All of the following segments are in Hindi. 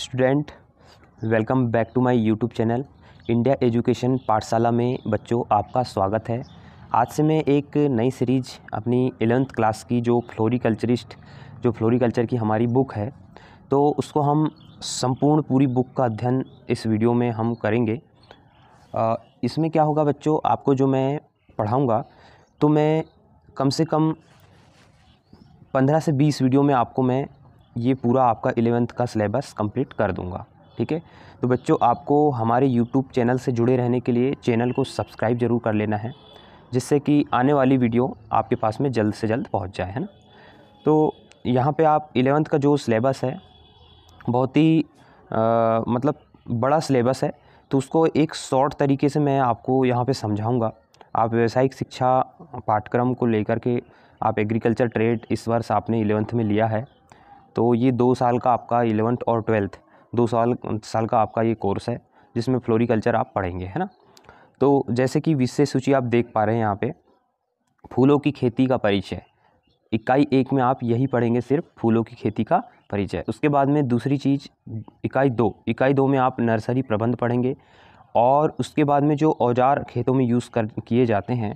student welcome back to my YouTube channel India education Pathshala में बच्चों आपका स्वागत है आज से मैं एक नई सीरीज अपनी एलेवंथ क्लास की जो फ्लोरिकल्चरिस्ट जो फ्लोरिकल्चर की हमारी बुक है तो उसको हम संपूर्ण पूरी बुक का अध्ययन इस वीडियो में हम करेंगे इसमें क्या होगा बच्चों आपको जो मैं पढ़ाऊँगा तो मैं कम से कम पंद्रह से बीस वीडियो में आपको मैं ये पूरा आपका एलेवेंथ का सिलेबस कंप्लीट कर दूँगा ठीक है तो बच्चों आपको हमारे यूट्यूब चैनल से जुड़े रहने के लिए चैनल को सब्सक्राइब जरूर कर लेना है जिससे कि आने वाली वीडियो आपके पास में जल्द से जल्द पहुँच जाए है ना तो यहाँ पर आप इलेवेंथ का जो सिलेबस है बहुत ही आ, मतलब बड़ा सिलेबस है तो उसको एक शॉर्ट तरीके से मैं आपको यहाँ पे समझाऊंगा आप व्यावसायिक शिक्षा पाठ्यक्रम को लेकर के आप एग्रीकल्चर ट्रेड इस वर्ष आपने इलेवेंथ में लिया है तो ये दो साल का आपका इलेवंथ और ट्वेल्थ दो साल साल का आपका ये कोर्स है जिसमें फ्लोरिकल्चर आप पढ़ेंगे है ना तो जैसे कि विषय सूची आप देख पा रहे हैं यहाँ पे फूलों की खेती का परिचय इकाई एक में आप यही पढ़ेंगे सिर्फ फूलों की खेती का परिचय उसके बाद में दूसरी चीज़ इकाई दो इकाई दो में आप नर्सरी प्रबंध पढ़ेंगे और उसके बाद में जो औजार खेतों में यूज़ कर किए जाते हैं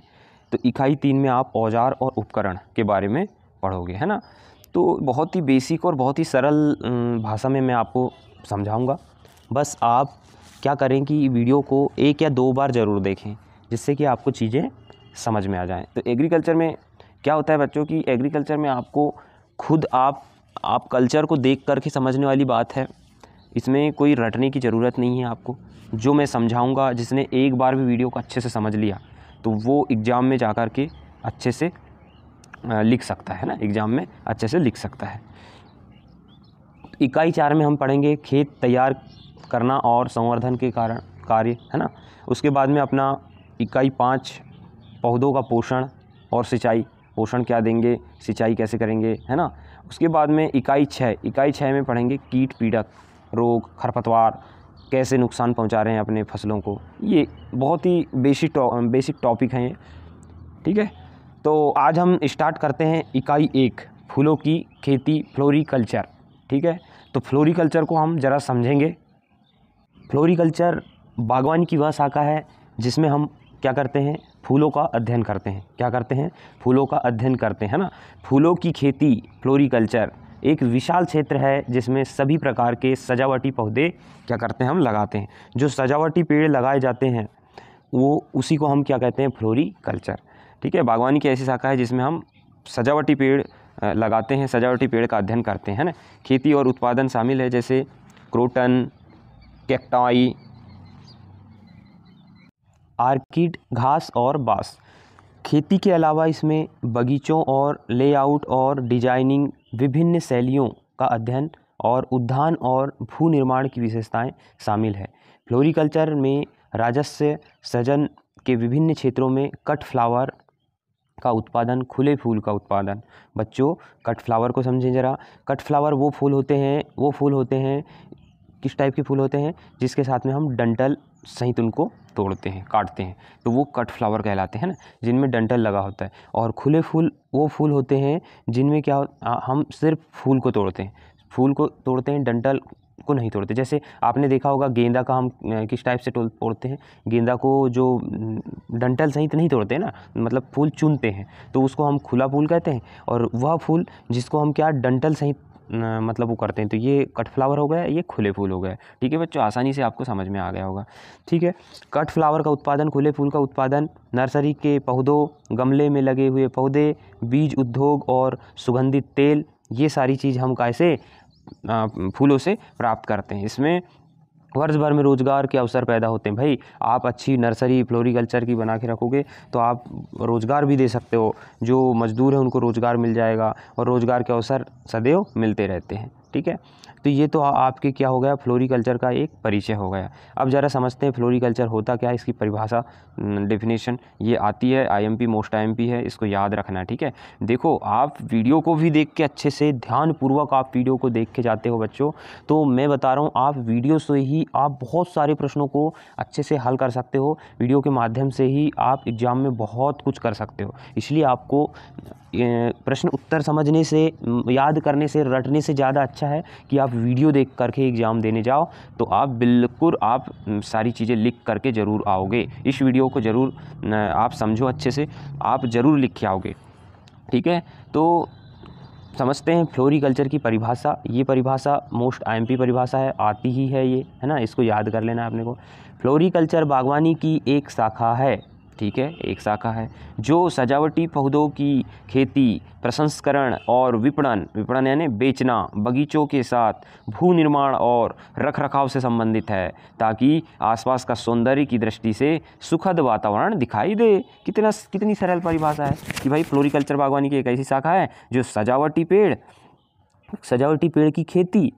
तो इकाई तीन में आप औजार और उपकरण के बारे में पढ़ोगे है ना तो बहुत ही बेसिक और बहुत ही सरल भाषा में मैं आपको समझाऊँगा बस आप क्या करें कि वीडियो को एक या दो बार ज़रूर देखें जिससे कि आपको चीज़ें समझ में आ जाएँ तो एग्रीकल्चर में क्या होता है बच्चों कि एग्रीकल्चर में आपको खुद आप आप कल्चर को देख कर के समझने वाली बात है इसमें कोई रटने की ज़रूरत नहीं है आपको जो मैं समझाऊंगा जिसने एक बार भी वीडियो को अच्छे से समझ लिया तो वो एग्ज़ाम में जा कर के अच्छे से लिख सकता है ना एग्ज़ाम में अच्छे से लिख सकता है इकाई चार में हम पढ़ेंगे खेत तैयार करना और संवर्धन के कारण कार्य है ना उसके बाद में अपना इकाई पाँच पौधों का पोषण और सिंचाई पोषण क्या देंगे सिंचाई कैसे करेंगे है ना उसके बाद में इकाई छः इकाई छः में पढ़ेंगे कीट पीड़क रोग खरपतवार कैसे नुकसान पहुंचा रहे हैं अपने फसलों को ये बहुत ही बेसिक टॉ, बेसिक टॉपिक हैं ये ठीक है तो आज हम स्टार्ट करते हैं इकाई एक फूलों की खेती फ्लोरीकल्चर ठीक है तो फ्लोरीकल्चर को हम ज़रा समझेंगे फ्लोरीकल्चर बागवानी की वह शाखा है जिसमें हम क्या करते हैं फूलों का अध्ययन करते हैं क्या करते हैं फूलों का अध्ययन करते हैं ना फूलों की खेती फ्लोरीकल्चर एक विशाल क्षेत्र है जिसमें सभी प्रकार के सजावटी पौधे क्या करते हैं हम लगाते हैं जो सजावटी पेड़ लगाए जाते हैं वो उसी को हम क्या कहते हैं कल्चर ठीक है बागवानी की ऐसी शाखा है जिसमें हम सजावटी पेड़ लगाते हैं सजावटी पेड़ का अध्ययन करते हैं ना खेती और उत्पादन शामिल है जैसे क्रोटन कैक्टाई आर्किड घास और बाँस खेती के अलावा इसमें बगीचों और लेआउट और डिजाइनिंग विभिन्न शैलियों का अध्ययन और उद्यान और भू निर्माण की विशेषताएं शामिल है फ्लोरिकल्चर में राजस्व सजन के विभिन्न क्षेत्रों में कट फ्लावर का उत्पादन खुले फूल का उत्पादन बच्चों कट फ्लावर को समझें ज़रा कट फ्लावर वो फूल होते हैं वो फूल होते हैं किस टाइप के फूल होते हैं जिसके साथ में हम डंटल सहित उनको तोड़ते हैं काटते हैं तो वो कट फ्लावर कहलाते हैं ना जिनमें डंटल लगा होता है और खुले फूल वो फूल होते हैं जिनमें क्या हम सिर्फ फूल को तोड़ते हैं फूल को तोड़ते हैं डंटल को नहीं तोड़ते जैसे आपने देखा होगा गेंदा का हम किस टाइप से तोड़ते हैं गेंदा को जो डंटल सहित नहीं तोड़ते ना मतलब फूल चुनते हैं तो उसको हम खुला फूल कहते हैं और वह फूल जिसको हम क्या डंटल सहित मतलब वो करते हैं तो ये कट फ्लावर हो गया ये खुले फूल हो गया ठीक है बच्चों आसानी से आपको समझ में आ गया होगा ठीक है कट फ्लावर का उत्पादन खुले फूल का उत्पादन नर्सरी के पौधों गमले में लगे हुए पौधे बीज उद्योग और सुगंधित तेल ये सारी चीज़ हम कैसे फूलों से प्राप्त करते हैं इसमें वर्ष भर में रोज़गार के अवसर पैदा होते हैं भाई आप अच्छी नर्सरी फ्लोरिकल्चर की बना के रखोगे तो आप रोज़गार भी दे सकते हो जो मज़दूर हैं उनको रोज़गार मिल जाएगा और रोज़गार के अवसर सदैव मिलते रहते हैं ठीक है तो ये तो आपके क्या हो गया फ्लोरीकल्चर का एक परिचय हो गया अब ज़रा समझते हैं फ्लोरीकल्चर होता क्या है इसकी परिभाषा डेफिनेशन ये आती है आईएमपी मोस्ट आईएमपी है इसको याद रखना ठीक है देखो आप वीडियो को भी देख के अच्छे से ध्यानपूर्वक आप वीडियो को देख के जाते हो बच्चों तो मैं बता रहा हूँ आप वीडियो से ही आप बहुत सारे प्रश्नों को अच्छे से हल कर सकते हो वीडियो के माध्यम से ही आप एग्ज़ाम में बहुत कुछ कर सकते हो इसलिए आपको प्रश्न उत्तर समझने से याद करने से रटने से ज़्यादा अच्छा है कि आप वीडियो देख करके एग्ज़ाम देने जाओ तो आप बिल्कुल आप सारी चीज़ें लिख करके ज़रूर आओगे इस वीडियो को ज़रूर आप समझो अच्छे से आप ज़रूर लिख के आओगे ठीक है तो समझते हैं फ्लोरीकल्चर की परिभाषा ये परिभाषा मोस्ट आईएमपी परिभाषा है आती ही है ये है ना इसको याद कर लेना है आपने को फ्लोरीकल्चर बागवानी की एक शाखा है ठीक है एक शाखा है जो सजावटी पौधों की खेती प्रसंस्करण और विपणन विपणन यानी बेचना बगीचों के साथ भू निर्माण और रख रखाव से संबंधित है ताकि आसपास का सौंदर्य की दृष्टि से सुखद वातावरण दिखाई दे कितना कितनी सरल परिभाषा है कि भाई फ्लोरिकल्चर बागवानी की एक ऐसी शाखा है जो सजावटी पेड़ सजावटी पेड़ की खेती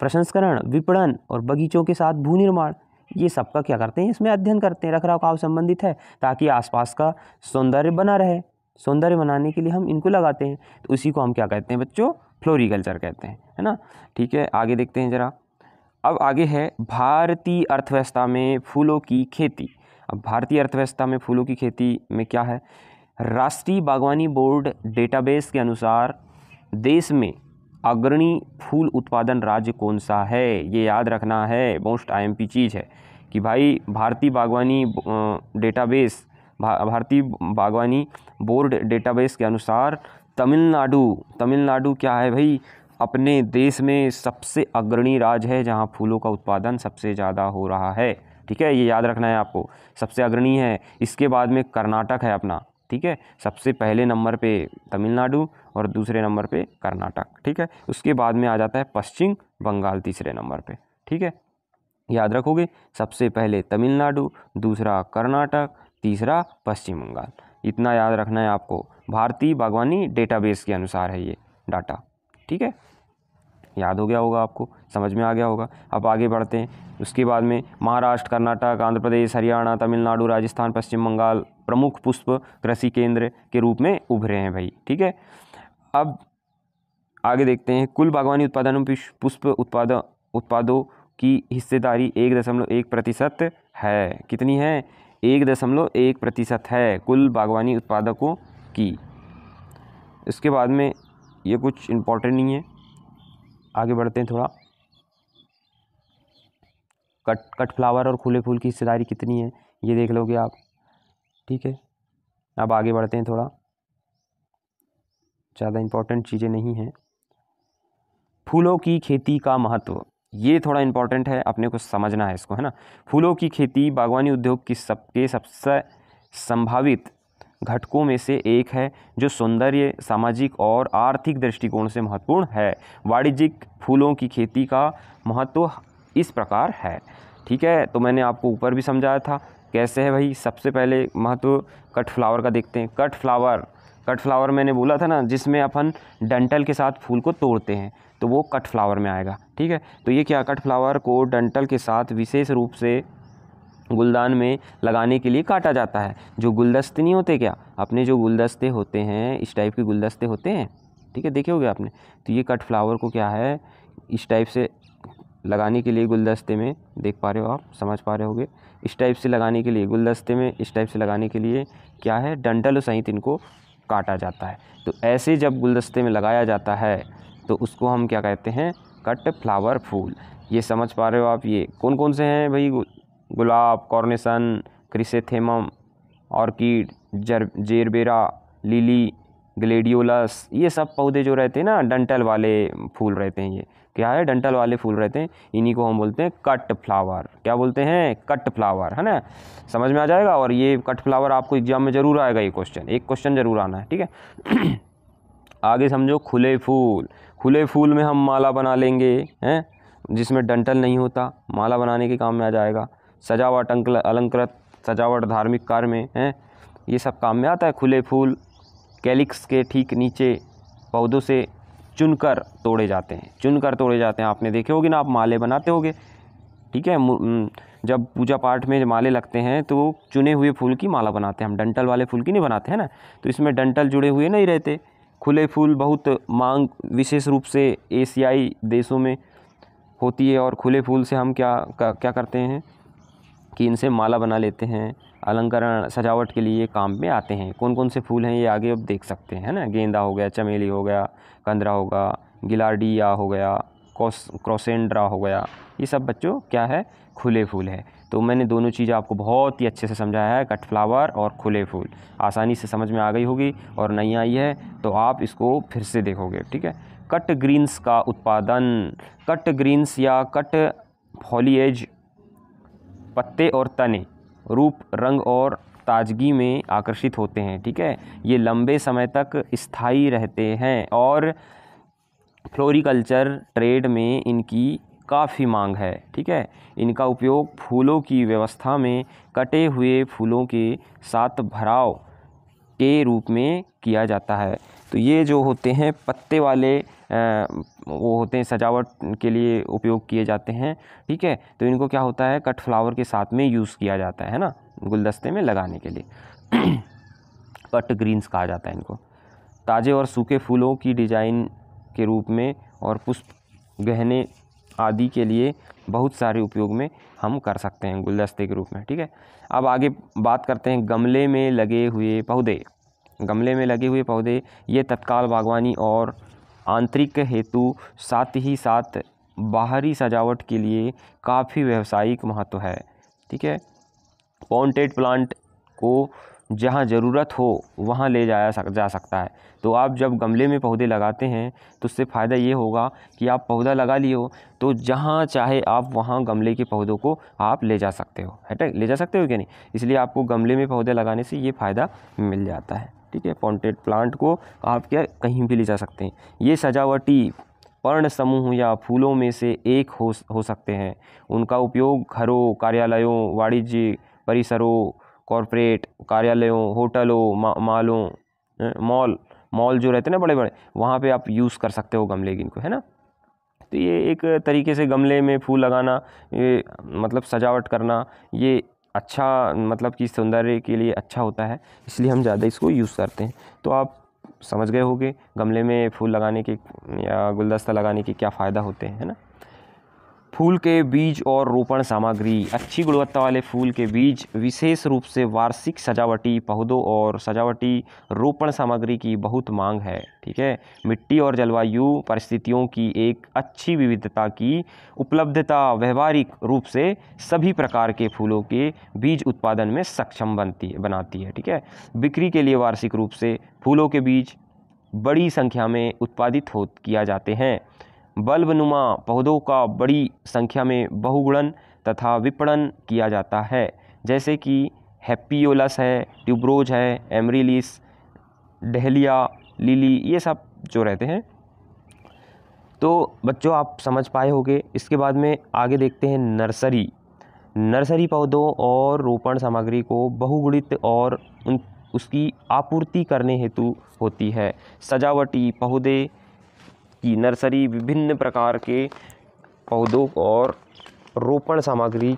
प्रसंस्करण विपणन और बगीचों के साथ भू निर्माण ये सबका क्या करते हैं इसमें अध्ययन करते हैं रख रखाव संबंधित है ताकि आसपास का सौंदर्य बना रहे सौंदर्य बनाने के लिए हम इनको लगाते हैं तो उसी को हम क्या कहते हैं बच्चों फ्लोरिकल्चर कहते हैं है ना ठीक है आगे देखते हैं ज़रा अब आगे है भारतीय अर्थव्यवस्था में फूलों की खेती अब भारतीय अर्थव्यवस्था में फूलों की खेती में क्या है राष्ट्रीय बागवानी बोर्ड डेटाबेस के अनुसार देश में अग्रणी फूल उत्पादन राज्य कौन सा है ये याद रखना है मोस्ट आईएमपी चीज़ है कि भाई भारतीय बागवानी डेटाबेस भारतीय बागवानी बोर्ड डेटाबेस के अनुसार तमिलनाडु तमिलनाडु क्या है भाई अपने देश में सबसे अग्रणी राज्य है जहाँ फूलों का उत्पादन सबसे ज़्यादा हो रहा है ठीक है ये याद रखना है आपको सबसे अग्रणी है इसके बाद में कर्नाटक है अपना ठीक है सबसे पहले नंबर पे तमिलनाडु और दूसरे नंबर पे कर्नाटक ठीक है उसके बाद में आ जाता है पश्चिम बंगाल तीसरे नंबर पे ठीक है याद रखोगे सबसे पहले तमिलनाडु दूसरा कर्नाटक तीसरा पश्चिम बंगाल इतना याद रखना है आपको भारतीय बागवानी डेटाबेस के अनुसार है ये डाटा ठीक है याद हो गया होगा आपको समझ में आ गया होगा अब आगे बढ़ते हैं उसके बाद में महाराष्ट्र कर्नाटक आंध्र प्रदेश हरियाणा तमिलनाडु राजस्थान पश्चिम बंगाल प्रमुख पुष्प कृषि केंद्र के रूप में उभरे हैं भाई ठीक है अब आगे देखते हैं कुल बागवानी उत्पादनों पुष्प उत्पाद उत्पादों की हिस्सेदारी एक दशमलव एक प्रतिशत है कितनी है एक दशमलव एक प्रतिशत है कुल बागवानी उत्पादकों की इसके बाद में ये कुछ इम्पोर्टेंट नहीं है आगे बढ़ते हैं थोड़ा कट कट फ्लावर और खुले फूल की हिस्सेदारी कितनी है ये देख लोगे आप ठीक है अब आगे बढ़ते हैं थोड़ा ज़्यादा इम्पॉर्टेंट चीज़ें नहीं हैं फूलों की खेती का महत्व ये थोड़ा इम्पॉर्टेंट है अपने को समझना है इसको है ना फूलों की खेती बागवानी उद्योग की सबके सबसे संभावित घटकों में से एक है जो सौंदर्य सामाजिक और आर्थिक दृष्टिकोण से महत्वपूर्ण है वाणिज्यिक फूलों की खेती का महत्व इस प्रकार है ठीक है तो मैंने आपको ऊपर भी समझाया था कैसे है भाई सबसे पहले महत्व कट फ्लावर का देखते हैं कट फ्लावर कट फ्लावर मैंने बोला था ना जिसमें अपन डंटल के साथ फूल को तोड़ते हैं तो वो कट फ्लावर में आएगा ठीक है तो ये क्या कट फ्लावर को डंटल के साथ विशेष रूप से गुलदान में लगाने के लिए काटा जाता है जो गुलदस्ते नहीं होते क्या अपने जो गुलदस्ते होते हैं इस टाइप के गुलदस्ते होते हैं ठीक है देखे हो आपने तो ये कट फ्लावर को क्या है इस टाइप से लगाने के लिए गुलदस्ते में देख पा रहे हो आप समझ पा रहे होगे इस टाइप से लगाने के लिए गुलदस्ते में इस टाइप से लगाने के लिए क्या है डंडल सहित इनको काटा जाता है तो ऐसे जब गुलदस्ते में लगाया जाता है तो उसको हम क्या कहते हैं कट फ्लावर फूल ये समझ पा रहे हो आप ये कौन कौन से हैं भाई गुलाब कॉर्निसन क्रिसेथेमम ऑर्किड जर जेरबेरा लिली ग्लेडियोलस ये सब पौधे जो रहते हैं ना डंटल वाले फूल रहते हैं ये क्या है डंटल वाले फूल रहते हैं इन्हीं को हम बोलते हैं कट फ्लावर क्या बोलते हैं कट फ्लावर है ना समझ में आ जाएगा और ये कट फ्लावर आपको एग्जाम में ज़रूर आएगा ये क्वेश्चन एक क्वेश्चन ज़रूर आना है ठीक है आगे समझो खुले फूल खुले फूल में हम माला बना लेंगे हैं जिसमें डंटल नहीं होता माला बनाने के काम में आ जाएगा सजावट अलंकृत सजावट धार्मिक कार्य में हैं ये सब काम में आता है खुले फूल कैलिक्स के ठीक नीचे पौधों से चुनकर तोड़े जाते हैं चुनकर तोड़े जाते हैं आपने देखे होगे ना आप माले बनाते होगे ठीक है जब पूजा पाठ में माले लगते हैं तो चुने हुए फूल की माला बनाते हैं हम डंटल वाले फूल की नहीं बनाते हैं ना तो इसमें डंटल जुड़े हुए नहीं रहते खुले फूल बहुत मांग विशेष रूप से एशियाई देशों में होती है और खुले फूल से हम क्या क्या करते हैं कि इनसे माला बना लेते हैं अलंकरण सजावट के लिए काम में आते हैं कौन कौन से फूल हैं ये आगे आप देख सकते हैं ना गेंदा हो गया चमेली हो गया कंदरा होगा गिलाडिया हो गया क्रोसेंड्रा हो गया ये सब बच्चों क्या है खुले फूल है तो मैंने दोनों चीज़ आपको बहुत ही अच्छे से समझाया है कट फ्लावर और खुले फूल आसानी से समझ में आ गई होगी और नहीं आई है तो आप इसको फिर से देखोगे ठीक है कट ग्रीन्स का उत्पादन कट ग्रीन्स या कट फॉलीएज पत्ते और तने रूप रंग और ताजगी में आकर्षित होते हैं ठीक है ये लंबे समय तक स्थायी रहते हैं और फ्लोरिकल्चर ट्रेड में इनकी काफ़ी मांग है ठीक है इनका उपयोग फूलों की व्यवस्था में कटे हुए फूलों के साथ भराव के रूप में किया जाता है तो ये जो होते हैं पत्ते वाले वो होते हैं सजावट के लिए उपयोग किए जाते हैं ठीक है तो इनको क्या होता है कट फ्लावर के साथ में यूज़ किया जाता है ना गुलदस्ते में लगाने के लिए पट ग्रीन्स कहा जाता है इनको ताज़े और सूखे फूलों की डिज़ाइन के रूप में और पुष्प गहने आदि के लिए बहुत सारे उपयोग में हम कर सकते हैं गुलदस्ते के रूप में ठीक है अब आगे बात करते हैं गमले में लगे हुए पौधे गमले में लगे हुए पौधे ये तत्काल बागवानी और आंतरिक हेतु साथ ही साथ बाहरी सजावट के लिए काफ़ी व्यावसायिक महत्व है ठीक है पॉन्टेड प्लांट को जहाँ ज़रूरत हो वहाँ ले जाया सक, जा सकता है तो आप जब गमले में पौधे लगाते हैं तो उससे फ़ायदा ये होगा कि आप पौधा लगा लिए हो तो जहाँ चाहे आप वहाँ गमले के पौधों को आप ले जा सकते हो है ले जा सकते हो क्या नहीं इसलिए आपको गमले में पौधे लगाने से ये फ़ायदा मिल जाता है ठीक है पॉन्टेड प्लांट को आप क्या कहीं भी ले जा सकते हैं ये सजावटी पर्ण समूह या फूलों में से एक हो हो सकते हैं उनका उपयोग घरों कार्यालयों वाणिज्य परिसरों कॉरपोरेट कार्यालयों होटलों मा, मालों मॉल मॉल जो रहते हैं ना बड़े बड़े वहाँ पे आप यूज़ कर सकते हो गमले इनको है ना तो ये एक तरीके से गमले में फूल लगाना ये मतलब सजावट करना ये अच्छा मतलब कि सौंदर्य के लिए अच्छा होता है इसलिए हम ज़्यादा इसको यूज़ करते हैं तो आप समझ गए होगे गमले में फूल लगाने के या गुलदस्ता लगाने के क्या फ़ायदा होते हैं है ना फूल के बीज और रोपण सामग्री अच्छी गुणवत्ता वाले फूल के बीज विशेष रूप से वार्षिक सजावटी पौधों और सजावटी रोपण सामग्री की बहुत मांग है ठीक है मिट्टी और जलवायु परिस्थितियों की एक अच्छी विविधता की उपलब्धता व्यवहारिक रूप से सभी प्रकार के फूलों के बीज उत्पादन में सक्षम बनती है बनाती है ठीक है बिक्री के लिए वार्षिक रूप से फूलों के बीज बड़ी संख्या में उत्पादित हो किया जाते हैं बल्बनुमा पौधों का बड़ी संख्या में बहुगुणन तथा विपणन किया जाता है जैसे कि हैप्पीओलस है ट्यूबरोज है एमरीलिस डहलिया लिली ये सब जो रहते हैं तो बच्चों आप समझ पाए होंगे इसके बाद में आगे देखते हैं नर्सरी नर्सरी पौधों और रोपण सामग्री को बहुगुणित और उन उसकी आपूर्ति करने हेतु होती है सजावटी पौधे की नर्सरी विभिन्न प्रकार के पौधों और रोपण सामग्री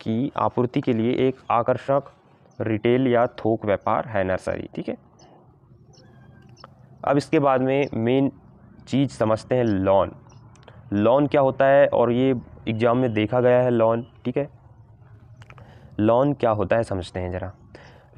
की आपूर्ति के लिए एक आकर्षक रिटेल या थोक व्यापार है नर्सरी ठीक है अब इसके बाद में मेन चीज़ समझते हैं लॉन लॉन क्या होता है और ये एग्ज़ाम में देखा गया है लॉन ठीक है लॉन क्या होता है समझते हैं ज़रा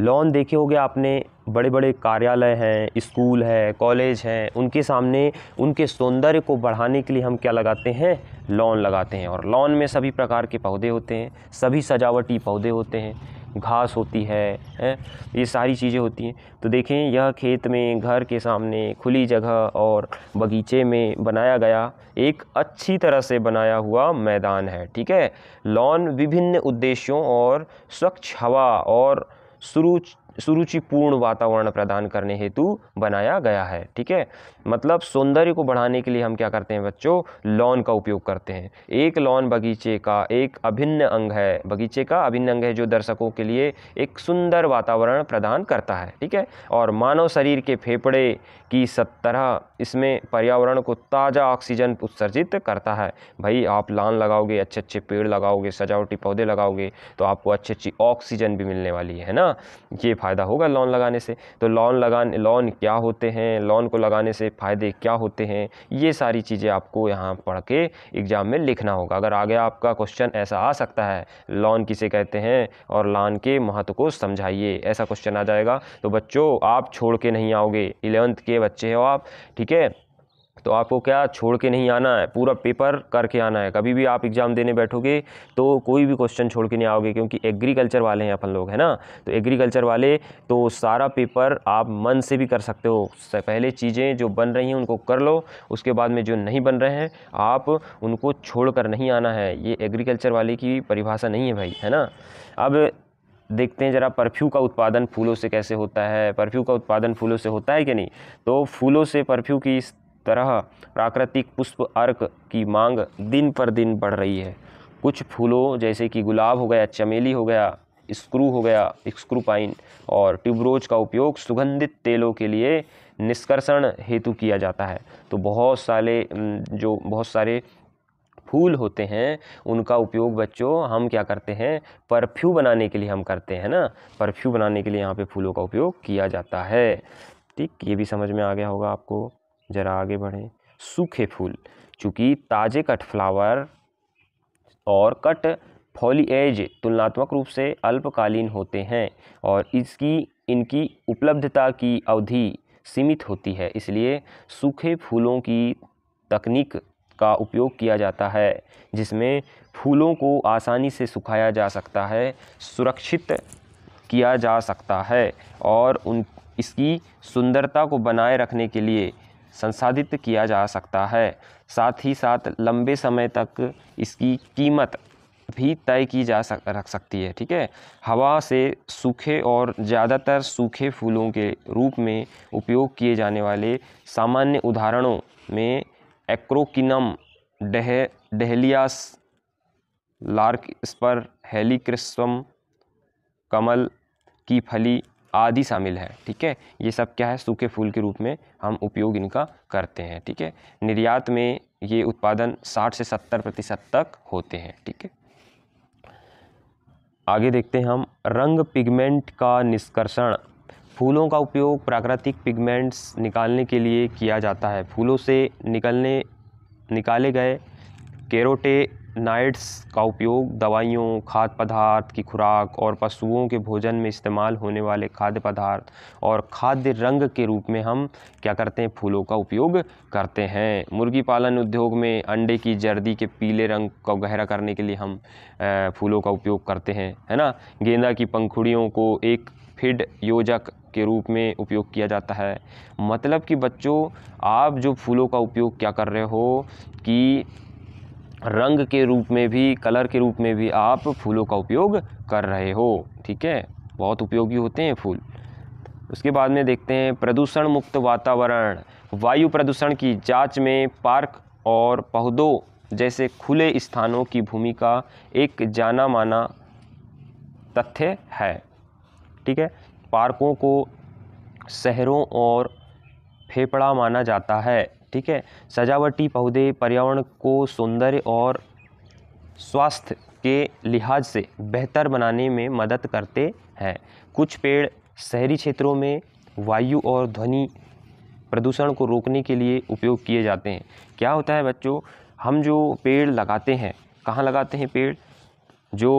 लॉन देखे होंगे आपने बड़े बड़े कार्यालय हैं स्कूल है कॉलेज हैं उनके सामने उनके सौंदर्य को बढ़ाने के लिए हम क्या लगाते हैं लॉन लगाते हैं और लॉन में सभी प्रकार के पौधे होते हैं सभी सजावटी पौधे होते हैं घास होती है, है ये सारी चीज़ें होती हैं तो देखें यह खेत में घर के सामने खुली जगह और बगीचे में बनाया गया एक अच्छी तरह से बनाया हुआ मैदान है ठीक है लॉन विभिन्न उद्देश्यों और स्वच्छ हवा और सुरुच सुरुचिपूर्ण वातावरण प्रदान करने हेतु बनाया गया है ठीक है मतलब सौंदर्य को बढ़ाने के लिए हम क्या करते हैं बच्चों लॉन का उपयोग करते हैं एक लॉन बगीचे का एक अभिन्न अंग है बगीचे का अभिन्न अंग है जो दर्शकों के लिए एक सुंदर वातावरण प्रदान करता है ठीक है और मानव शरीर के फेफड़े की तरह इसमें पर्यावरण को ताज़ा ऑक्सीजन उत्सर्जित करता है भाई आप लान लगाओगे अच्छे अच्छे पेड़ लगाओगे सजावटी पौधे लगाओगे तो आपको अच्छी अच्छी ऑक्सीजन भी मिलने वाली है ना ये फ़ायदा होगा लॉन लगाने से तो लॉन लगाने लॉन क्या होते हैं लॉन को लगाने से फ़ायदे क्या होते हैं ये सारी चीज़ें आपको यहाँ पढ़ के एग्ज़ाम में लिखना होगा अगर आगे आपका क्वेश्चन ऐसा आ सकता है लॉन किसे कहते हैं और लॉन के महत्व को समझाइए ऐसा क्वेश्चन आ जाएगा तो बच्चों आप छोड़ के नहीं आओगे इलेवंथ के बच्चे हो आप ठीक है तो आपको क्या छोड़ के नहीं आना है पूरा पेपर करके आना है कभी भी आप एग्ज़ाम देने बैठोगे तो कोई भी क्वेश्चन छोड़ के नहीं आओगे क्योंकि एग्रीकल्चर वाले हैं अपन लोग है ना तो एग्रीकल्चर वाले तो सारा पेपर आप मन से भी कर सकते हो पहले चीज़ें जो बन रही हैं उनको कर लो उसके बाद में जो नहीं बन रहे हैं आप उनको छोड़ नहीं आना है ये एग्रीकल्चर वाले की परिभाषा नहीं है भाई है ना अब देखते हैं ज़रा परफ्यू का उत्पादन फूलों से कैसे होता है परफ्यू का उत्पादन फूलों से होता है कि नहीं तो फूलों से परफ्यू की इस तरह प्राकृतिक पुष्प अर्क की मांग दिन पर दिन बढ़ रही है कुछ फूलों जैसे कि गुलाब हो गया चमेली हो गया स्क्रू हो गया स्क्रू पाइन और ट्यूबरोज का उपयोग सुगंधित तेलों के लिए निष्कर्षण हेतु किया जाता है तो बहुत सारे जो बहुत सारे फूल होते हैं उनका उपयोग बच्चों हम क्या करते हैं परफ्यू बनाने के लिए हम करते हैं ना परफ्यू बनाने के लिए यहाँ पे फूलों का उपयोग किया जाता है ठीक ये भी समझ में आ गया होगा आपको ज़रा आगे बढ़ें सूखे फूल चूँकि ताज़े कट फ्लावर और कट फॉली एज तुलनात्मक रूप से अल्पकालीन होते हैं और इसकी इनकी उपलब्धता की अवधि सीमित होती है इसलिए सूखे फूलों की तकनीक का उपयोग किया जाता है जिसमें फूलों को आसानी से सुखाया जा सकता है सुरक्षित किया जा सकता है और उन इसकी सुंदरता को बनाए रखने के लिए संसाधित किया जा सकता है साथ ही साथ लंबे समय तक इसकी कीमत भी तय की जा सक रख सकती है ठीक है हवा से सूखे और ज़्यादातर सूखे फूलों के रूप में उपयोग किए जाने वाले सामान्य उदाहरणों में एक्रोकिनम डह डहलियास लार्क स्पर हेलिक्रिस्म कमल की फली आदि शामिल है ठीक है ये सब क्या है सूखे फूल के रूप में हम उपयोग इनका करते हैं ठीक है निर्यात में ये उत्पादन 60 से 70 प्रतिशत तक होते हैं ठीक है आगे देखते हैं हम रंग पिगमेंट का निष्कर्षण फूलों का उपयोग प्राकृतिक पिगमेंट्स निकालने के लिए किया जाता है फूलों से निकलने निकाले गए कैरोटेनाइड्स का उपयोग दवाइयों खाद्य पदार्थ की खुराक और पशुओं के भोजन में इस्तेमाल होने वाले खाद्य पदार्थ और खाद्य रंग के रूप में हम क्या करते हैं फूलों का उपयोग करते हैं मुर्गी पालन उद्योग में अंडे की जर्दी के पीले रंग को गहरा करने के लिए हम फूलों का उपयोग करते हैं है ना गेंदा की पंखुड़ियों को एक फिड योजक के रूप में उपयोग किया जाता है मतलब कि बच्चों आप जो फूलों का उपयोग क्या कर रहे हो कि रंग के रूप में भी कलर के रूप में भी आप फूलों का उपयोग कर रहे हो ठीक है बहुत उपयोगी होते हैं फूल उसके बाद में देखते हैं प्रदूषण मुक्त वातावरण वायु प्रदूषण की जांच में पार्क और पौधों जैसे खुले स्थानों की भूमिका एक जाना माना तथ्य है ठीक है पार्कों को शहरों और फेफड़ा माना जाता है ठीक है सजावटी पौधे पर्यावरण को सौंदर्य और स्वास्थ्य के लिहाज से बेहतर बनाने में मदद करते हैं कुछ पेड़ शहरी क्षेत्रों में वायु और ध्वनि प्रदूषण को रोकने के लिए उपयोग किए जाते हैं क्या होता है बच्चों हम जो पेड़ लगाते हैं कहाँ लगाते हैं पेड़ जो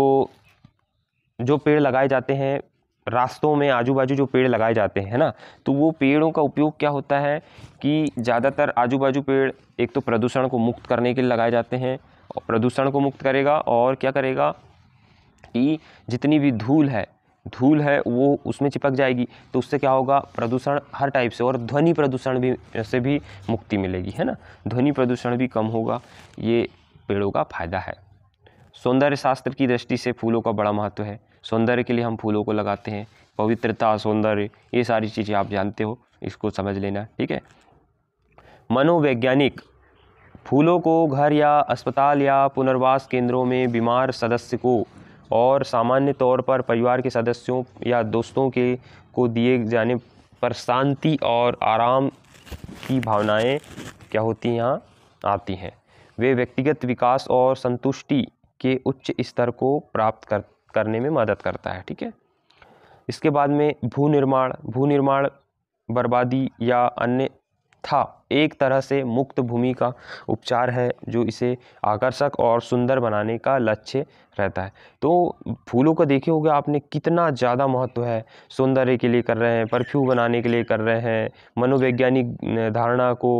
जो पेड़ लगाए जाते हैं रास्तों में आजू बाजू जो पेड़ लगाए जाते हैं ना तो वो पेड़ों का उपयोग क्या होता है कि ज़्यादातर आजू बाजू पेड़ एक तो प्रदूषण को मुक्त करने के लिए लगाए जाते हैं और प्रदूषण को मुक्त करेगा और क्या करेगा कि जितनी भी धूल है धूल है वो उसमें चिपक जाएगी तो उससे क्या होगा प्रदूषण हर टाइप से और ध्वनि प्रदूषण भी से भी मुक्ति मिलेगी है ना ध्वनि प्रदूषण भी कम होगा ये पेड़ों का फायदा है सौंदर्य शास्त्र की दृष्टि से फूलों का बड़ा महत्व है सौंदर्य के लिए हम फूलों को लगाते हैं पवित्रता सौंदर्य ये सारी चीज़ें आप जानते हो इसको समझ लेना ठीक है मनोवैज्ञानिक फूलों को घर या अस्पताल या पुनर्वास केंद्रों में बीमार सदस्य को और सामान्य तौर पर परिवार के सदस्यों या दोस्तों के को दिए जाने पर शांति और आराम की भावनाएं क्या होती हैं यहाँ आती हैं वे व्यक्तिगत विकास और संतुष्टि के उच्च स्तर को प्राप्त कर करने में मदद करता है ठीक है इसके बाद में भू निर्माण भू निर्माण बर्बादी या अन्य था एक तरह से मुक्त भूमि का उपचार है जो इसे आकर्षक और सुंदर बनाने का लक्ष्य रहता है तो फूलों का देखे होगा आपने कितना ज़्यादा महत्व है सौंदर्य के लिए कर रहे हैं परफ्यूम बनाने के लिए कर रहे हैं मनोवैज्ञानिक धारणा को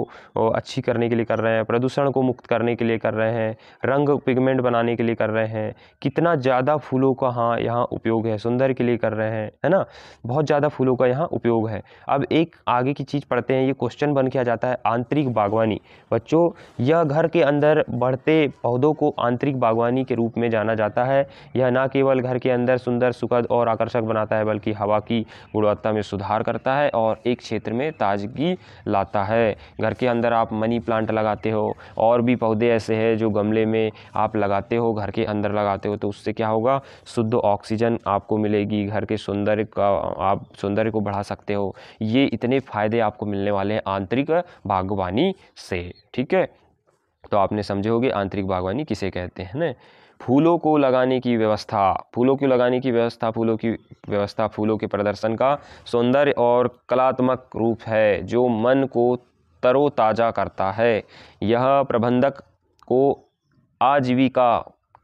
अच्छी करने के लिए कर रहे हैं प्रदूषण को मुक्त करने के लिए कर रहे हैं रंग पिगमेंट बनाने के लिए कर रहे हैं कितना ज़्यादा फूलों का हाँ यहाँ उपयोग है सौंदर्य के लिए कर रहे हैं है ना बहुत ज़्यादा फूलों का यहाँ उपयोग है अब एक आगे की चीज़ पढ़ते हैं ये क्वेश्चन बन के आ जाता है आंतरिक बागवानी बच्चों यह घर के अंदर बढ़ते पौधों को आंतरिक बागवानी के रूप में जाना जाता है यह न केवल घर के अंदर सुंदर सुखद और आकर्षक बनाता है बल्कि हवा की गुणवत्ता में सुधार करता है और एक क्षेत्र में ताजगी लाता है घर के अंदर आप मनी प्लांट लगाते हो और भी पौधे ऐसे हैं जो गमले में आप लगाते हो घर के अंदर लगाते हो तो उससे क्या होगा शुद्ध ऑक्सीजन आपको मिलेगी घर के सौंदर्य का आप सौंदर्य को बढ़ा सकते हो ये इतने फ़ायदे आपको मिलने वाले हैं आंतरिक बागवानी से ठीक है तो आपने समझे होगे आंतरिक बागवानी किसे कहते हैं ना फूलों को लगाने की व्यवस्था फूलों की लगाने की व्यवस्था फूलों की व्यवस्था फूलों के प्रदर्शन का सौंदर्य और कलात्मक रूप है जो मन को तरोताज़ा करता है यह प्रबंधक को आजीविका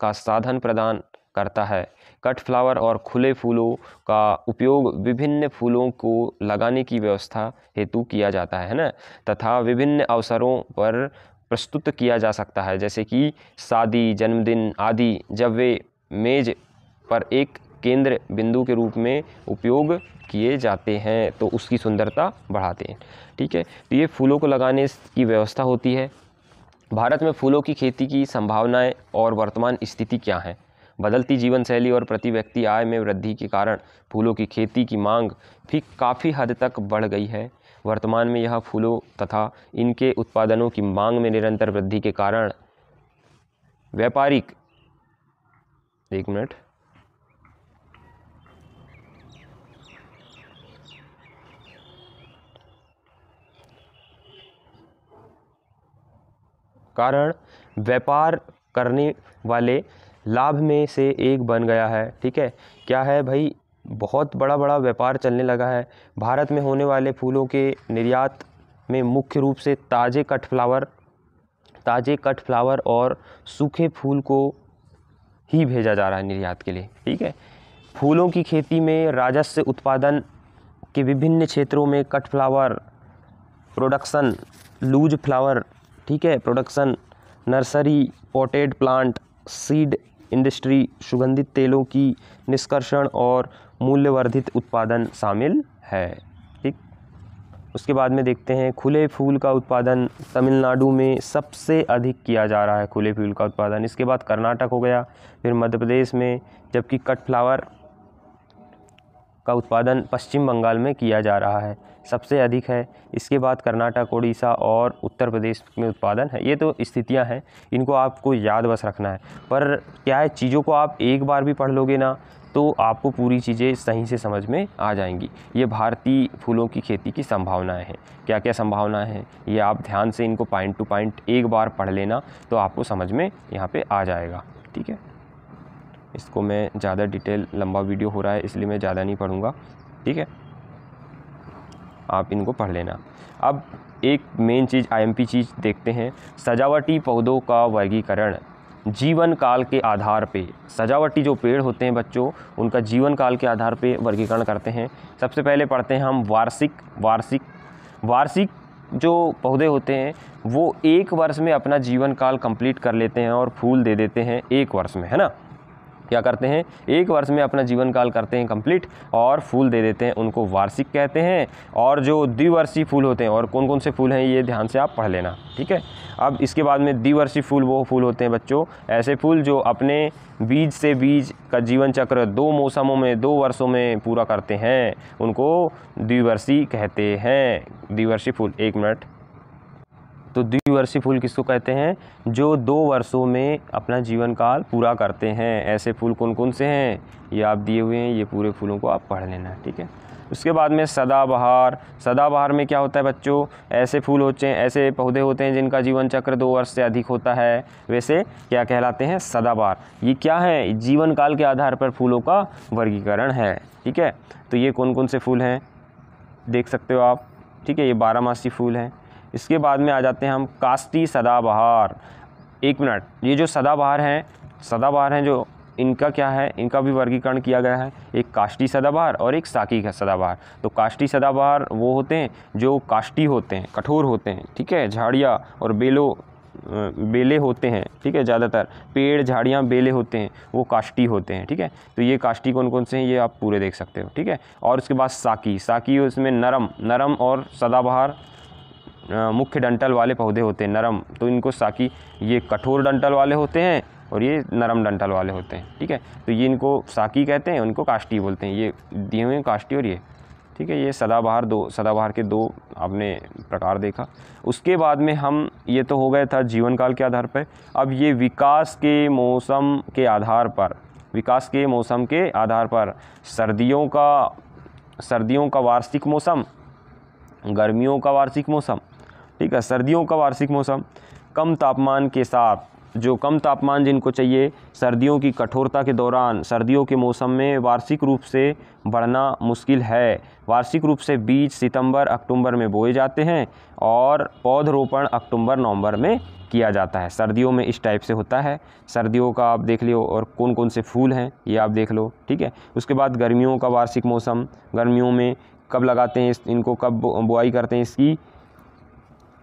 का साधन प्रदान करता है कट फ्लावर और खुले फूलों का उपयोग विभिन्न फूलों को लगाने की व्यवस्था हेतु किया जाता है ना तथा विभिन्न अवसरों पर प्रस्तुत किया जा सकता है जैसे कि शादी जन्मदिन आदि जब वे मेज पर एक केंद्र बिंदु के रूप में उपयोग किए जाते हैं तो उसकी सुंदरता बढ़ाते हैं ठीक है तो ये फूलों को लगाने की व्यवस्था होती है भारत में फूलों की खेती की संभावनाएं और वर्तमान स्थिति क्या है बदलती जीवन शैली और प्रति व्यक्ति आय में वृद्धि के कारण फूलों की खेती की मांग भी काफ़ी हद तक बढ़ गई है वर्तमान में यह फूलों तथा इनके उत्पादनों की मांग में निरंतर वृद्धि के कारण व्यापारिक एक मिनट कारण व्यापार करने वाले लाभ में से एक बन गया है ठीक है क्या है भाई बहुत बड़ा बड़ा व्यापार चलने लगा है भारत में होने वाले फूलों के निर्यात में मुख्य रूप से ताज़े कट फ्लावर ताज़े कट फ्लावर और सूखे फूल को ही भेजा जा रहा है निर्यात के लिए ठीक है फूलों की खेती में राजस्व उत्पादन के विभिन्न क्षेत्रों में cut flower production loose flower ठीक है production nursery potted plant seed industry सुगंधित तेलों की निष्कर्षण और मूल्यवर्धित उत्पादन शामिल है ठीक उसके बाद में देखते हैं खुले फूल का उत्पादन तमिलनाडु में सबसे अधिक किया जा रहा है खुले फूल का उत्पादन इसके बाद कर्नाटक हो गया फिर मध्य प्रदेश में जबकि कट फ्लावर का उत्पादन पश्चिम बंगाल में किया जा रहा है सबसे अधिक है इसके बाद कर्नाटक उड़ीसा और उत्तर प्रदेश में उत्पादन है ये तो स्थितियाँ हैं इनको आपको याद बस रखना है पर क्या है चीज़ों को आप एक बार भी पढ़ लोगे ना तो आपको पूरी चीज़ें सही से समझ में आ जाएंगी ये भारतीय फूलों की खेती की संभावनाएं हैं क्या क्या संभावनाएं हैं ये आप ध्यान से इनको पॉइंट टू पॉइंट एक बार पढ़ लेना तो आपको समझ में यहाँ पर आ जाएगा ठीक है इसको मैं ज़्यादा डिटेल लंबा वीडियो हो रहा है इसलिए मैं ज़्यादा नहीं पढ़ूँगा ठीक है आप इनको पढ़ लेना अब एक मेन चीज़ आईएमपी चीज़ देखते हैं सजावटी पौधों का वर्गीकरण जीवन काल के आधार पे सजावटी जो पेड़ होते हैं बच्चों उनका जीवन काल के आधार पे वर्गीकरण करते हैं सबसे पहले पढ़ते हैं हम वार्षिक वार्षिक वार्षिक जो पौधे होते हैं वो एक वर्ष में अपना जीवन काल कंप्लीट कर लेते हैं और फूल दे देते हैं एक वर्ष में है ना क्या करते हैं एक वर्ष में अपना जीवन काल करते हैं कंप्लीट और फूल दे देते हैं उनको वार्षिक कहते हैं और जो द्विवर्षीय फूल होते हैं और कौन कौन से फूल हैं ये ध्यान से आप पढ़ लेना ठीक है अब इसके बाद में द्विवर्षीय फूल वो फूल होते हैं बच्चों ऐसे फूल जो अपने बीज से बीज का जीवन चक्र दो मौसमों में दो वर्षों में पूरा करते हैं उनको द्विवर्षीय कहते हैं द्विवर्षीय फूल एक मिनट वर्षीय फूल किसको कहते हैं जो दो वर्षों में अपना जीवन काल पूरा करते हैं ऐसे फूल कौन कौन से हैं ये आप दिए हुए हैं ये पूरे फूलों को आप पढ़ लेना ठीक है उसके बाद में सदाबहार सदाबहार में क्या होता है बच्चों ऐसे फूल होते हैं ऐसे पौधे होते हैं जिनका जीवन चक्र दो वर्ष से अधिक होता है वैसे क्या कहलाते हैं सदाबहार ये क्या है जीवन काल के आधार पर फूलों का वर्गीकरण है ठीक है तो ये कौन कौन से फूल हैं देख सकते हो आप ठीक है ये बारहमासी फूल हैं इसके बाद में आ जाते हैं हम कास्ती सदाबहार एक मिनट ये जो सदाबहार हैं सदाबहार हैं जो इनका क्या है इनका भी वर्गीकरण किया गया है एक काष्टी सदाबहार और एक साकी का सदाबहार तो काष्टी सदाबहार वो होते हैं जो काष्टी होते हैं कठोर होते हैं ठीक है झाड़ियाँ और बेलो बेले होते हैं ठीक है ज़्यादातर पेड़ झाड़ियाँ बेले होते हैं वो काष्टी होते हैं ठीक है तो ये काष्टी कौन कौन से हैं ये आप पूरे देख सकते हो ठीक है और उसके बाद साकी साकी उसमें नरम नरम और सदाबहार मुख्य डंटल वाले पौधे होते हैं नरम तो इनको साकी ये कठोर डंटल वाले होते हैं और ये नरम डंटल वाले होते हैं ठीक है तो ये इनको साकी कहते हैं उनको काष्टी बोलते हैं ये दिए हुए हैं काष्टी और ये ठीक है ये सदाबहार दो सदाबहार के दो आपने प्रकार देखा उसके बाद में हम ये तो हो गया था जीवन काल के आधार पर अब ये विकास के मौसम के आधार पर विकास के मौसम के आधार पर सर्दियों का सर्दियों का वार्षिक मौसम गर्मियों का वार्षिक मौसम ठीक है सर्दियों का वार्षिक मौसम कम तापमान के साथ जो कम तापमान जिनको चाहिए सर्दियों की कठोरता के दौरान सर्दियों के मौसम में वार्षिक रूप से बढ़ना मुश्किल है वार्षिक रूप से बीज सितंबर अक्टूबर में बोए जाते हैं और पौधरोपण अक्टूबर नवंबर में किया जाता है सर्दियों में इस टाइप से होता है सर्दियों का आप देख लियो और कौन कौन से फूल हैं ये आप देख लो ठीक है उसके बाद गर्मियों का वार्षिक मौसम गर्मियों में कब लगाते हैं इनको कब बुआई करते हैं इसकी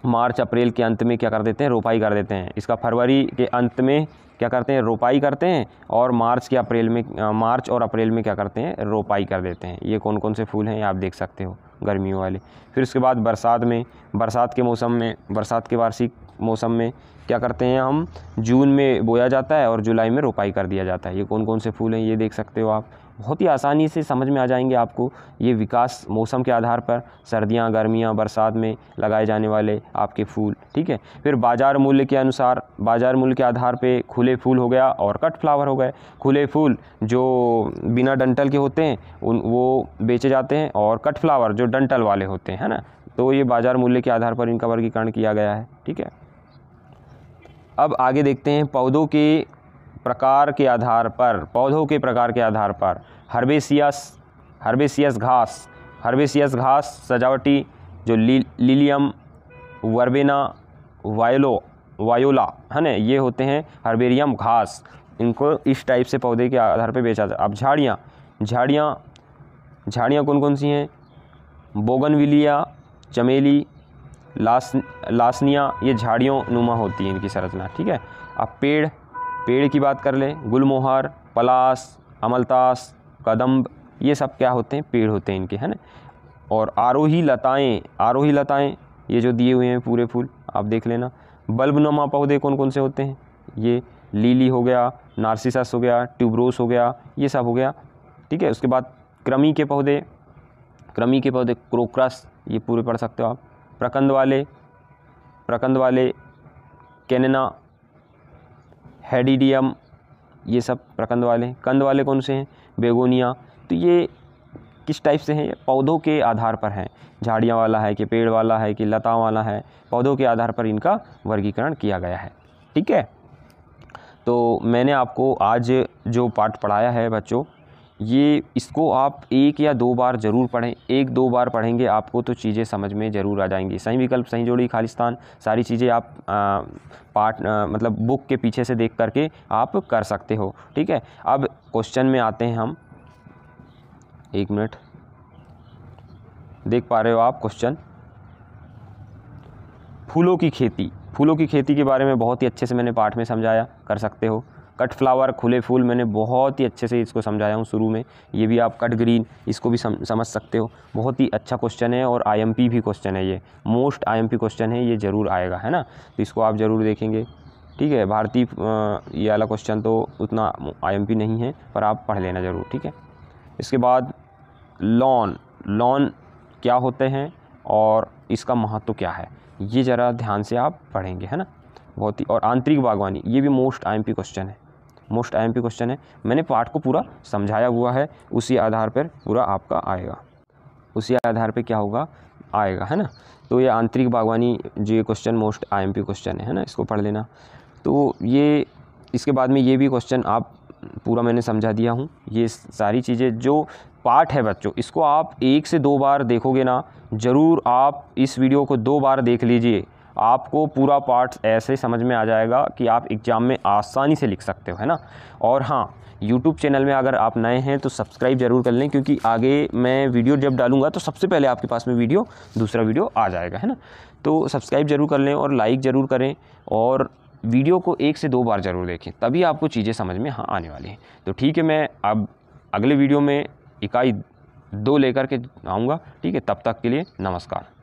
मार्च अप्रैल के अंत में क्या कर देते हैं रोपाई कर देते हैं इसका फरवरी के अंत में क्या करते हैं रोपाई करते हैं और मार्च के अप्रैल में मार्च और अप्रैल में क्या करते हैं रोपाई कर देते हैं ये कौन कौन से फूल हैं ये आप देख सकते हो गर्मियों वाले फिर उसके बाद बरसात में बरसात के मौसम में बरसात के वार्षिक मौसम में क्या करते हैं हम जून में बोया जाता है और जुलाई में रोपाई कर दिया जाता है ये कौन कौन से फूल हैं ये देख सकते हो आप बहुत ही आसानी से समझ में आ जाएंगे आपको ये विकास मौसम के आधार पर सर्दियाँ गर्मियाँ बरसात में लगाए जाने वाले आपके फूल ठीक है फिर बाज़ार मूल्य के अनुसार बाज़ार मूल्य के आधार पर खुले फूल हो गया और कट फ्लावर हो गए खुले फूल जो बिना डंटल के होते हैं उन वो बेचे जाते हैं और कट फ्लावर जो डंटल वाले होते हैं है ना तो ये बाज़ार मूल्य के आधार पर इनका वर्गीकरण किया गया है ठीक है अब आगे देखते हैं पौधों के प्रकार के आधार पर पौधों के प्रकार के आधार पर हर्बेसियस हर्बेसियस घास हर्बेसियस घास सजावटी जो ली, लिलियम वर्बेना वायलो वायोला है ना ये होते हैं हर्बेरियम घास इनको इस टाइप से पौधे के आधार पर बेचा जाता है अब झाड़ियाँ झाड़ियाँ झाड़ियाँ कौन कौन सी हैं बोगनविलिया चमेली लास लासनिया ये झाड़ियों नुमा होती है इनकी संरचना ठीक है अब पेड़ पेड़ की बात कर लें गुलमोहर पलास अमलतास कदम्ब ये सब क्या होते हैं पेड़ होते हैं इनके है ना और आरोही लताएं आरोही लताएं ये जो दिए हुए हैं पूरे फूल आप देख लेना बल्बनुमा पौधे कौन कौन से होते हैं ये लीली हो गया नार्सिसस हो गया ट्यूबरोस हो गया ये सब हो गया ठीक है उसके बाद क्रमी के पौधे क्रमी के पौधे क्रोक्रस ये पूरे पढ़ सकते हो आप प्रकंद वाले प्रकंद वाले कैनना हेडिडियम ये सब प्रकंद वाले कंद वाले कौन से हैं बेगोनिया तो ये किस टाइप से हैं पौधों के आधार पर हैं झाड़ियाँ वाला है कि पेड़ वाला है कि लता वाला है पौधों के आधार पर इनका वर्गीकरण किया गया है ठीक है तो मैंने आपको आज जो पाठ पढ़ाया है बच्चों ये इसको आप एक या दो बार ज़रूर पढ़ें एक दो बार पढ़ेंगे आपको तो चीज़ें समझ में ज़रूर आ जाएंगी सही विकल्प सही जोड़ी खालिस्तान सारी चीज़ें आप आ, पार्ट आ, मतलब बुक के पीछे से देख करके आप कर सकते हो ठीक है अब क्वेश्चन में आते हैं हम एक मिनट देख पा रहे हो आप क्वेश्चन फूलों की खेती फूलों की खेती के बारे में बहुत ही अच्छे से मैंने पाठ में समझाया कर सकते हो कट फ्लावर खुले फूल मैंने बहुत ही अच्छे से इसको समझाया हूँ शुरू में ये भी आप कट ग्रीन इसको भी सम, समझ सकते हो बहुत ही अच्छा क्वेश्चन है और आईएमपी भी क्वेश्चन है ये मोस्ट आईएमपी क्वेश्चन है ये ज़रूर आएगा है ना तो इसको आप ज़रूर देखेंगे ठीक है भारतीय ये वाला क्वेश्चन तो उतना आई नहीं है पर आप पढ़ लेना ज़रूर ठीक है इसके बाद लॉन लॉन क्या होते हैं और इसका महत्व तो क्या है ये ज़रा ध्यान से आप पढ़ेंगे है ना बहुत ही और आंतरिक बागवानी ये भी मोस्ट आईएमपी क्वेश्चन है मोस्ट आई क्वेश्चन है मैंने पार्ट को पूरा समझाया हुआ है उसी आधार पर पूरा आपका आएगा उसी आधार पर क्या होगा आएगा है ना तो ये आंतरिक बागवानी जो ये क्वेश्चन मोस्ट आईएमपी क्वेश्चन है ना इसको पढ़ लेना तो ये इसके बाद में ये भी क्वेश्चन आप पूरा मैंने समझा दिया हूँ ये सारी चीज़ें जो पार्ट है बच्चों इसको आप एक से दो बार देखोगे ना ज़रूर आप इस वीडियो को दो बार देख लीजिए आपको पूरा पार्ट्स ऐसे समझ में आ जाएगा कि आप एग्ज़ाम में आसानी से लिख सकते हो है ना और हाँ यूट्यूब चैनल में अगर आप नए हैं तो सब्सक्राइब जरूर कर लें क्योंकि आगे मैं वीडियो जब डालूंगा तो सबसे पहले आपके पास में वीडियो दूसरा वीडियो आ जाएगा है ना तो सब्सक्राइब जरूर कर लें और लाइक ज़रूर करें और वीडियो को एक से दो बार ज़रूर देखें तभी आपको चीज़ें समझ में हाँ आने वाली हैं तो ठीक है मैं अब अगले वीडियो में इकाई दो लेकर के आऊँगा ठीक है तब तक के लिए नमस्कार